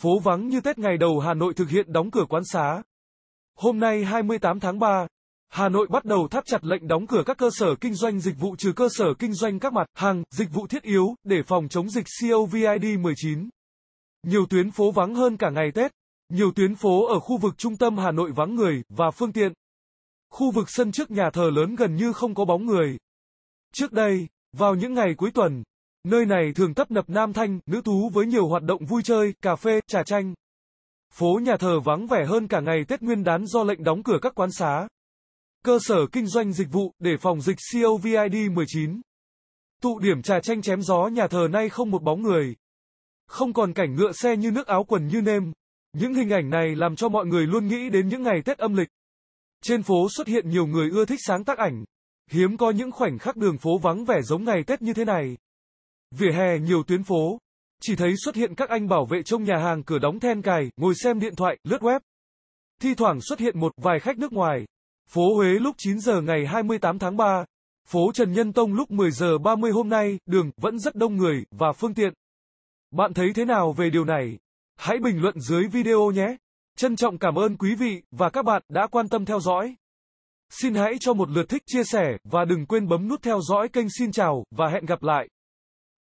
phố vắng như Tết ngày đầu Hà Nội thực hiện đóng cửa quán xá. Hôm nay 28 tháng 3, Hà Nội bắt đầu thắt chặt lệnh đóng cửa các cơ sở kinh doanh dịch vụ trừ cơ sở kinh doanh các mặt hàng, dịch vụ thiết yếu để phòng chống dịch COVID-19. Nhiều tuyến phố vắng hơn cả ngày Tết, nhiều tuyến phố ở khu vực trung tâm Hà Nội vắng người và phương tiện. Khu vực sân trước nhà thờ lớn gần như không có bóng người. Trước đây, vào những ngày cuối tuần, Nơi này thường tấp nập nam thanh, nữ tú với nhiều hoạt động vui chơi, cà phê, trà chanh. Phố nhà thờ vắng vẻ hơn cả ngày Tết Nguyên đán do lệnh đóng cửa các quán xá. Cơ sở kinh doanh dịch vụ để phòng dịch COVID-19. Tụ điểm trà chanh chém gió nhà thờ nay không một bóng người. Không còn cảnh ngựa xe như nước áo quần như nêm. Những hình ảnh này làm cho mọi người luôn nghĩ đến những ngày Tết âm lịch. Trên phố xuất hiện nhiều người ưa thích sáng tác ảnh. Hiếm có những khoảnh khắc đường phố vắng vẻ giống ngày Tết như thế này. Vỉa hè nhiều tuyến phố, chỉ thấy xuất hiện các anh bảo vệ trong nhà hàng cửa đóng then cài, ngồi xem điện thoại, lướt web. Thi thoảng xuất hiện một vài khách nước ngoài. Phố Huế lúc 9 giờ ngày 28 tháng 3, phố Trần Nhân Tông lúc 10 giờ 30 hôm nay, đường vẫn rất đông người và phương tiện. Bạn thấy thế nào về điều này? Hãy bình luận dưới video nhé. Trân trọng cảm ơn quý vị và các bạn đã quan tâm theo dõi. Xin hãy cho một lượt thích chia sẻ và đừng quên bấm nút theo dõi kênh xin chào và hẹn gặp lại.